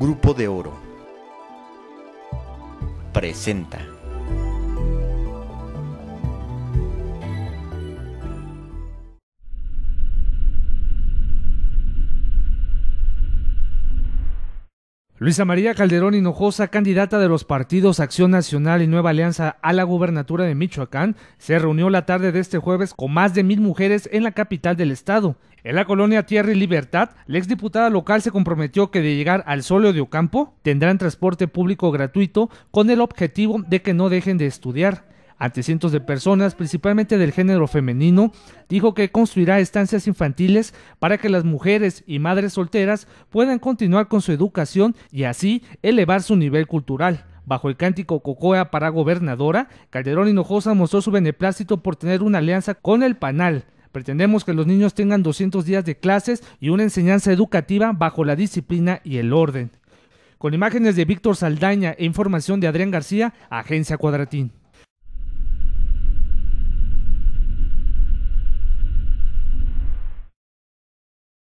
Grupo de Oro presenta. Luisa María Calderón Hinojosa, candidata de los partidos Acción Nacional y Nueva Alianza a la gubernatura de Michoacán, se reunió la tarde de este jueves con más de mil mujeres en la capital del estado. En la colonia Tierra y Libertad, la exdiputada local se comprometió que de llegar al solo de Ocampo tendrán transporte público gratuito con el objetivo de que no dejen de estudiar ante cientos de personas, principalmente del género femenino, dijo que construirá estancias infantiles para que las mujeres y madres solteras puedan continuar con su educación y así elevar su nivel cultural. Bajo el cántico Cocoa para gobernadora, Calderón Hinojosa mostró su beneplácito por tener una alianza con el PANAL. Pretendemos que los niños tengan 200 días de clases y una enseñanza educativa bajo la disciplina y el orden. Con imágenes de Víctor Saldaña e información de Adrián García, Agencia Cuadratín.